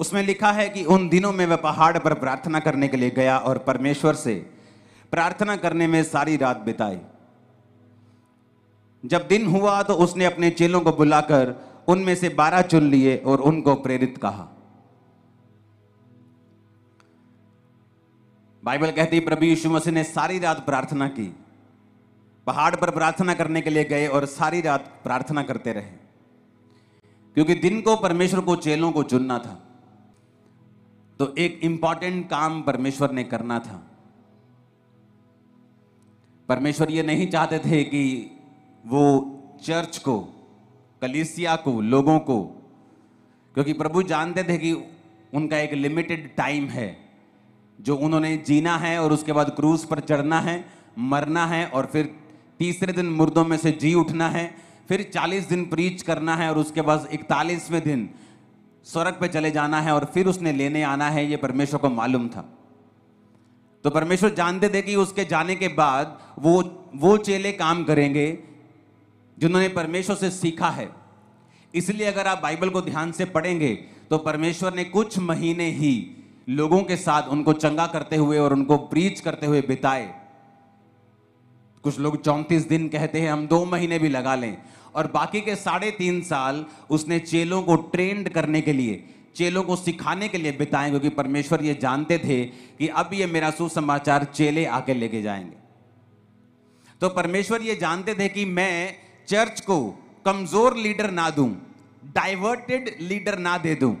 उसमें लिखा है कि उन दिनों में वह पहाड़ पर प्रार्थना करने के लिए गया और परमेश्वर से प्रार्थना करने में सारी रात बिताई जब दिन हुआ तो उसने अपने चेलों को बुलाकर उनमें से बारह चुन लिए और उनको प्रेरित कहा बाइबल कहती प्रभु यीशु मसीह ने सारी रात प्रार्थना की पहाड़ पर प्रार्थना करने के लिए गए और सारी रात प्रार्थना करते रहे क्योंकि दिन को परमेश्वर को चेलों को चुनना था तो एक इंपॉर्टेंट काम परमेश्वर ने करना था परमेश्वर ये नहीं चाहते थे कि वो चर्च को कलिसिया को लोगों को क्योंकि प्रभु जानते थे कि उनका एक लिमिटेड टाइम है जो उन्होंने जीना है और उसके बाद क्रूज पर चढ़ना है मरना है और फिर तीसरे दिन मुर्दों में से जी उठना है फिर 40 दिन प्रीच करना है और उसके बाद इकतालीसवें दिन स्वर्ग पे चले जाना है और फिर उसने लेने आना है ये परमेश्वर को मालूम था तो परमेश्वर जानते थे कि उसके जाने के बाद वो वो चेले काम करेंगे जिन्होंने परमेश्वर से सीखा है इसलिए अगर आप बाइबल को ध्यान से पढ़ेंगे तो परमेश्वर ने कुछ महीने ही लोगों के साथ उनको चंगा करते हुए और उनको ब्रीच करते हुए बिताए कुछ लोग चौंतीस दिन कहते हैं हम दो महीने भी लगा लें और बाकी के साढ़े तीन साल उसने चेलों को ट्रेंड करने के लिए चेलों को सिखाने के लिए बिताए क्योंकि परमेश्वर ये जानते थे कि अब ये मेरा सुसमाचार चेले आके लेके जाएंगे तो परमेश्वर ये जानते थे कि मैं चर्च को कमजोर लीडर ना दूं डाइवर्टेड लीडर ना दे दूं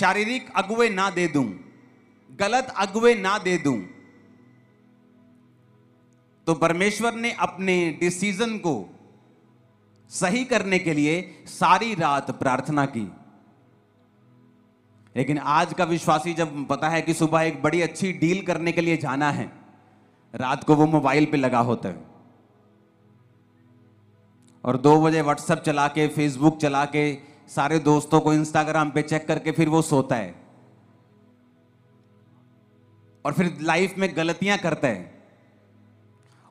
शारीरिक अगुए ना दे दूं गलत अगुए ना दे दूं तो परमेश्वर ने अपने डिसीजन को सही करने के लिए सारी रात प्रार्थना की लेकिन आज का विश्वासी जब पता है कि सुबह एक बड़ी अच्छी डील करने के लिए जाना है रात को वो मोबाइल पे लगा होता है और दो बजे व्हाट्सएप चला के फेसबुक चला के सारे दोस्तों को इंस्टाग्राम पे चेक करके फिर वो सोता है और फिर लाइफ में गलतियां करता है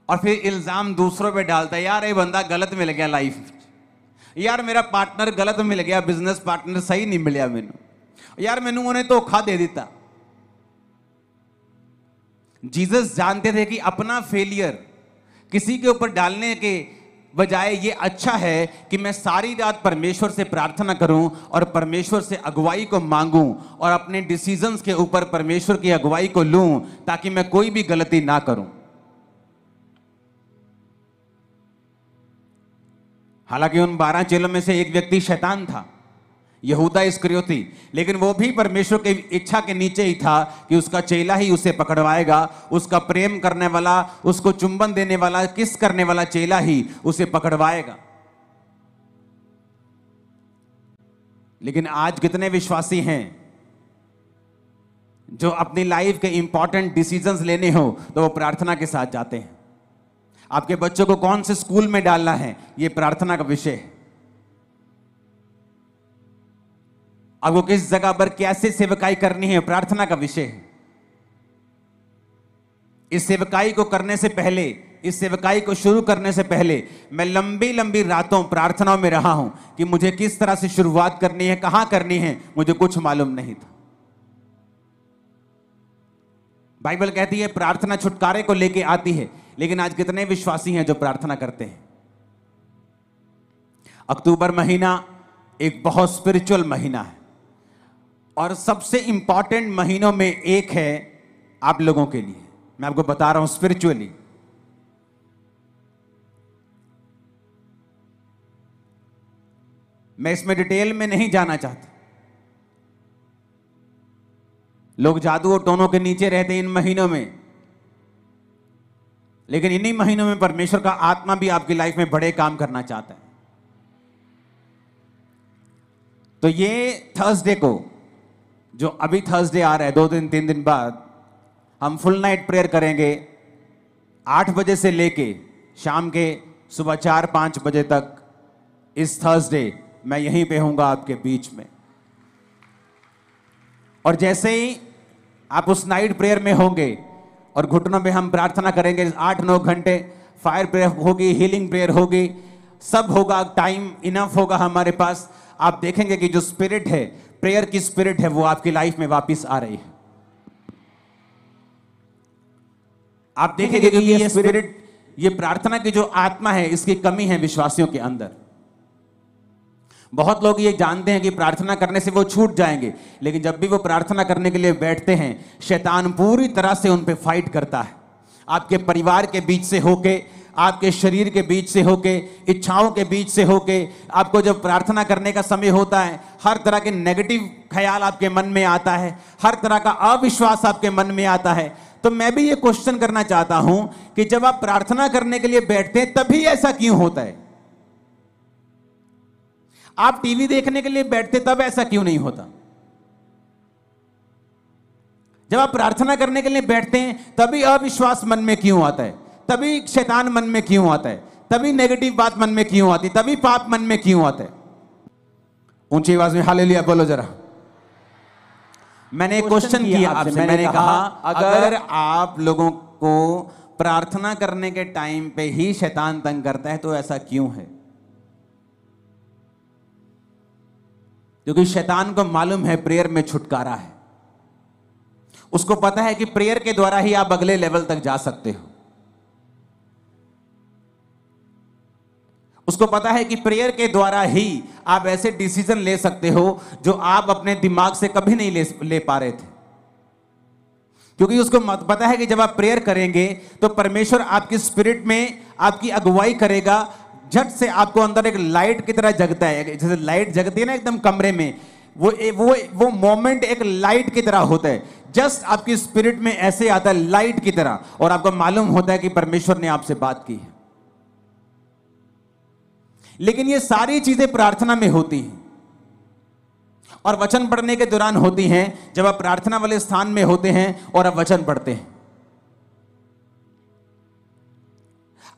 और फिर इल्ज़ाम दूसरों पे डालता है यार ये बंदा गलत मिल गया लाइफ यार मेरा पार्टनर गलत मिल गया बिजनेस पार्टनर सही नहीं मिलया मैनू यार मैनू उन्हें धोखा तो दे दिता जीसस जानते थे कि अपना फेलियर किसी के ऊपर डालने के बजाय ये अच्छा है कि मैं सारी रात परमेश्वर से प्रार्थना करूं और परमेश्वर से अगुवाई को मांगूं और अपने डिसीजंस के ऊपर परमेश्वर की अगुवाई को लूं ताकि मैं कोई भी गलती ना करूं हालांकि उन बारह चेलों में से एक व्यक्ति शैतान था यहूदा स्क्रियो थी लेकिन वो भी परमेश्वर की इच्छा के नीचे ही था कि उसका चेला ही उसे पकड़वाएगा उसका प्रेम करने वाला उसको चुंबन देने वाला किस करने वाला चेला ही उसे पकड़वाएगा लेकिन आज कितने विश्वासी हैं जो अपनी लाइफ के इंपॉर्टेंट डिसीजंस लेने हो तो वो प्रार्थना के साथ जाते हैं आपके बच्चों को कौन से स्कूल में डालना है यह प्रार्थना का विषय है आपको किस जगह पर कैसे सेवकाई करनी है प्रार्थना का विषय है इस सेवकाई को करने से पहले इस सेवकाई को शुरू करने से पहले मैं लंबी लंबी रातों प्रार्थनाओं में रहा हूं कि मुझे किस तरह से शुरुआत करनी है कहां करनी है मुझे कुछ मालूम नहीं था बाइबल कहती है प्रार्थना छुटकारे को लेके आती है लेकिन आज कितने विश्वासी हैं जो प्रार्थना करते हैं अक्टूबर महीना एक बहुत स्पिरिचुअल महीना है और सबसे इंपॉर्टेंट महीनों में एक है आप लोगों के लिए मैं आपको बता रहा हूं स्पिरिचुअली मैं इसमें डिटेल में नहीं जाना चाहता लोग जादू और टोनों के नीचे रहते हैं इन महीनों में लेकिन इन्हीं महीनों में परमेश्वर का आत्मा भी आपकी लाइफ में बड़े काम करना चाहता है तो ये थर्सडे को जो अभी थर्सडे आ रहा है दो दिन तीन दिन बाद हम फुल नाइट प्रेयर करेंगे आठ बजे से लेके शाम के सुबह चार पांच बजे तक इस थर्सडे मैं यहीं पे हूंगा आपके बीच में और जैसे ही आप उस नाइट प्रेयर में होंगे और घुटनों में हम प्रार्थना करेंगे आठ नौ घंटे फायर प्रेयर होगी हीलिंग प्रेयर होगी सब होगा टाइम इनफ होगा हमारे पास आप देखेंगे कि जो स्पिरिट है प्रेयर की स्पिरिट है वो आपकी लाइफ में वापस आ रही है आप देखेंगे कि ये स्पिरिट ये प्रार्थना की जो आत्मा है इसकी कमी है विश्वासियों के अंदर बहुत लोग ये जानते हैं कि प्रार्थना करने से वो छूट जाएंगे लेकिन जब भी वो प्रार्थना करने के लिए बैठते हैं शैतान पूरी तरह से उन पर फाइट करता है आपके परिवार के बीच से होके आपके शरीर के बीच से होके इच्छाओं के बीच से होके आपको जब प्रार्थना करने का समय होता है हर तरह के नेगेटिव ख्याल आपके मन में आता है हर तरह का अविश्वास आपके मन में आता है तो मैं भी ये क्वेश्चन करना चाहता हूं कि जब आप प्रार्थना करने के लिए बैठते हैं तभी ऐसा क्यों होता है आप टीवी देखने के लिए बैठते तब ऐसा क्यों नहीं होता जब आप प्रार्थना करने के लिए बैठते हैं तभी अविश्वास मन में क्यों आता है तभी शैतान मन में क्यों आता है तभी नेगेटिव बात मन में क्यों आती है तभी पाप मन में क्यों आता है ऊंची आवाज में हाल लिया बोलो जरा मैंने क्वेश्चन किया आपसे मैंने कहा अगर आप लोगों को प्रार्थना करने के टाइम पे ही शैतान तंग करता है तो ऐसा क्यों है क्योंकि शैतान को मालूम है प्रेयर में छुटकारा है उसको पता है कि प्रेयर के द्वारा ही आप अगले लेवल तक जा सकते हो उसको पता है कि प्रेयर के द्वारा ही आप ऐसे डिसीजन ले सकते हो जो आप अपने दिमाग से कभी नहीं ले, ले पा रहे थे क्योंकि उसको पता है कि जब आप प्रेयर करेंगे तो परमेश्वर आपकी स्पिरिट में आपकी अगुवाई करेगा झट से आपको अंदर एक लाइट की तरह जगता है जैसे लाइट जगती है ना एकदम कमरे में वो वो वो मोमेंट एक लाइट की तरह होता है जस्ट आपकी स्पिरिट में ऐसे आता है लाइट की तरह और आपको मालूम होता है कि परमेश्वर ने आपसे बात की है लेकिन ये सारी चीजें प्रार्थना में होती हैं और वचन पढ़ने के दौरान होती हैं जब आप प्रार्थना वाले स्थान में होते हैं और आप वचन पढ़ते हैं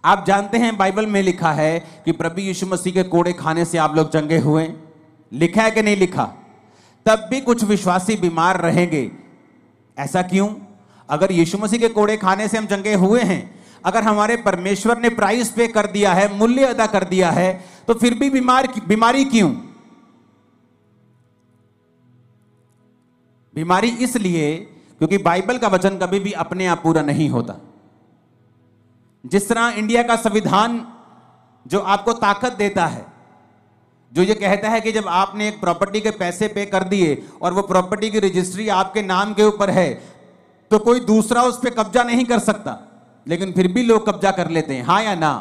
आप जानते हैं बाइबल में लिखा है कि प्रभु यीशु मसीह के कोड़े खाने से आप लोग चंगे हुए लिखा है कि नहीं लिखा तब भी कुछ विश्वासी बीमार रहेंगे ऐसा क्यों अगर यीशु मसीह के कोड़े खाने से हम चंगे हुए हैं अगर हमारे परमेश्वर ने प्राइस पे कर दिया है मूल्य अदा कर दिया है तो फिर भी बीमार बीमारी क्यों बीमारी इसलिए क्योंकि बाइबल का वचन कभी भी अपने आप पूरा नहीं होता जिस तरह इंडिया का संविधान जो आपको ताकत देता है जो ये कहता है कि जब आपने एक प्रॉपर्टी के पैसे पे कर दिए और वो प्रॉपर्टी की रजिस्ट्री आपके नाम के ऊपर है तो कोई दूसरा उस पर कब्जा नहीं कर सकता लेकिन फिर भी लोग कब्जा कर लेते हैं हाँ या ना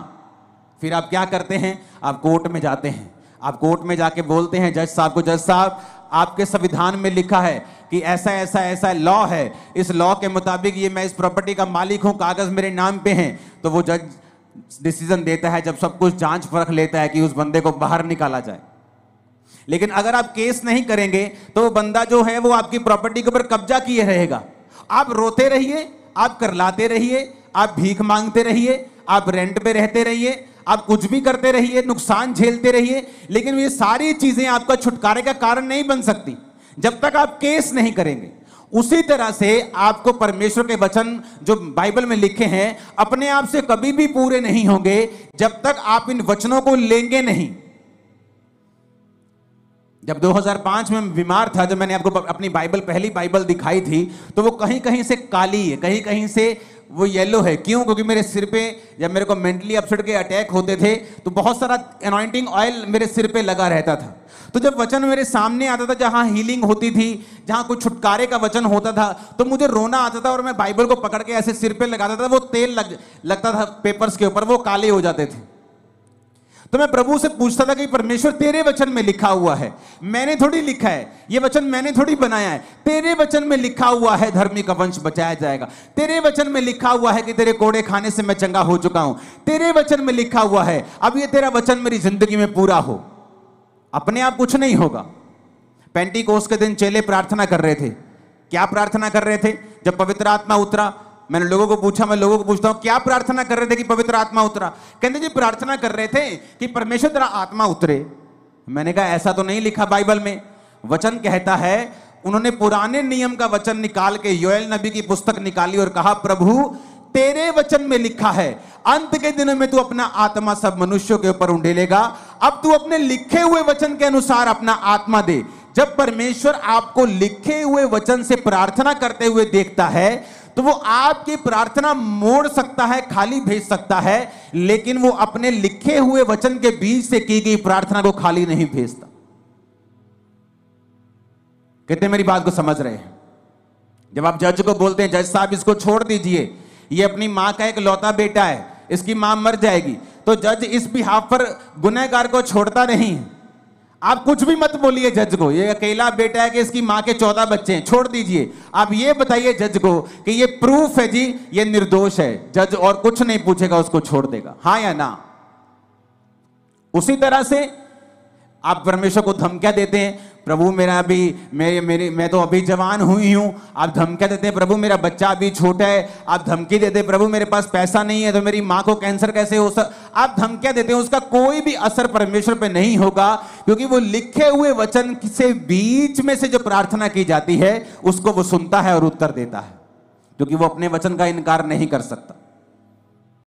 फिर आप क्या करते हैं आप कोर्ट में जाते हैं आप कोर्ट में जाके बोलते हैं जज साहब को जज साहब आपके संविधान में लिखा है कि ऐसा ऐसा ऐसा लॉ है इस लॉ के मुताबिक ये मैं इस प्रॉपर्टी का मालिक हूँ कागज मेरे नाम पे हैं तो वो जज डिसीजन देता है जब सब कुछ जांच परख लेता है कि उस बंदे को बाहर निकाला जाए लेकिन अगर आप केस नहीं करेंगे तो वो बंदा जो है वो आपकी प्रॉपर्टी के ऊपर कब्जा किए रहेगा आप रोते रहिए आप करलाते रहिए आप भीख मांगते रहिए आप रेंट पे रहते रहिए आप कुछ भी करते रहिए नुकसान झेलते रहिए लेकिन ये सारी चीजें आपका छुटकारे का कारण नहीं बन सकती जब तक आप केस नहीं करेंगे उसी तरह से आपको परमेश्वर के वचन जो बाइबल में लिखे हैं अपने आप से कभी भी पूरे नहीं होंगे जब तक आप इन वचनों को लेंगे नहीं जब 2005 में बीमार था जब मैंने आपको अपनी बाइबल पहली बाइबल दिखाई थी तो वो कहीं कहीं से काली है कहीं कहीं से वो येलो है क्यों क्योंकि मेरे सिर पे जब मेरे को मेंटली अपसेट के अटैक होते थे तो बहुत सारा अनॉइंटिंग ऑयल मेरे सिर पे लगा रहता था तो जब वचन मेरे सामने आता था जहाँ हीलिंग होती थी जहाँ कोई छुटकारे का वचन होता था तो मुझे रोना आता था और मैं बाइबल को पकड़ के ऐसे सिर पे लगाता था वो तेल लग लगता था पेपर्स के ऊपर वो काले हो जाते थे तो मैं प्रभु से पूछता था कि परमेश्वर तेरे वचन में लिखा हुआ है मैंने थोड़ी लिखा है ये वचन मैंने थोड़ी बनाया है तेरे वचन में लिखा हुआ है धर्मी का वंश बचाया जाएगा तेरे वचन में लिखा हुआ है कि तेरे कोड़े खाने से मैं चंगा हो चुका हूं तेरे वचन में लिखा हुआ है अब ये तेरा वचन मेरी जिंदगी में पूरा हो अपने आप कुछ नहीं होगा पेंटिकोस के दिन चेले प्रार्थना कर रहे थे क्या प्रार्थना कर रहे थे जब पवित्र आत्मा उतरा मैंने लोगों को पूछा मैं लोगों को पूछता हूँ क्या प्रार्थना कर रहे थे कि पवित्र आत्मा उतरा कहते जी प्रार्थना कर रहे थे कि परमेश्वर तेरा आत्मा उतरे मैंने कहा ऐसा तो नहीं लिखा बाइबल में वचन कहता है उन्होंने पुराने नियम का वचन निकाल के योएल नबी की पुस्तक निकाली और कहा प्रभु तेरे वचन में लिखा है अंत के दिनों में तू अपना आत्मा सब मनुष्यों के ऊपर उंडेलेगा अब तू अपने लिखे हुए वचन के अनुसार अपना आत्मा दे जब परमेश्वर आपको लिखे हुए वचन से प्रार्थना करते हुए देखता है तो वो आपकी प्रार्थना मोड़ सकता है खाली भेज सकता है लेकिन वो अपने लिखे हुए वचन के बीच से की गई प्रार्थना को खाली नहीं भेजता कितने मेरी बात को समझ रहे हैं जब आप जज को बोलते हैं जज साहब इसको छोड़ दीजिए ये अपनी मां का एक लौता बेटा है इसकी मां मर जाएगी तो जज इस बिहाफ पर गुनहगार को छोड़ता नहीं है आप कुछ भी मत बोलिए जज को ये अकेला बेटा है कि इसकी माँ के चौदह बच्चे हैं छोड़ दीजिए आप ये बताइए जज को कि ये प्रूफ है जी ये निर्दोष है जज और कुछ नहीं पूछेगा उसको छोड़ देगा हाँ या ना उसी तरह से आप परमेश्वर को धमकिया देते हैं प्रभु मेरा अभी मेरे मेरे मैं तो अभी जवान हुई हूँ आप धमकिया देते हैं प्रभु मेरा बच्चा अभी छोटा है आप धमकी देते हैं प्रभु मेरे पास पैसा नहीं है तो मेरी माँ को कैंसर कैसे हो सक आप धमकिया देते हैं उसका कोई भी असर परमेश्वर पे नहीं होगा क्योंकि वो लिखे हुए वचन से बीच में से जो प्रार्थना की जाती है उसको वो सुनता है और उत्तर देता है क्योंकि वो अपने वचन का इनकार नहीं कर सकता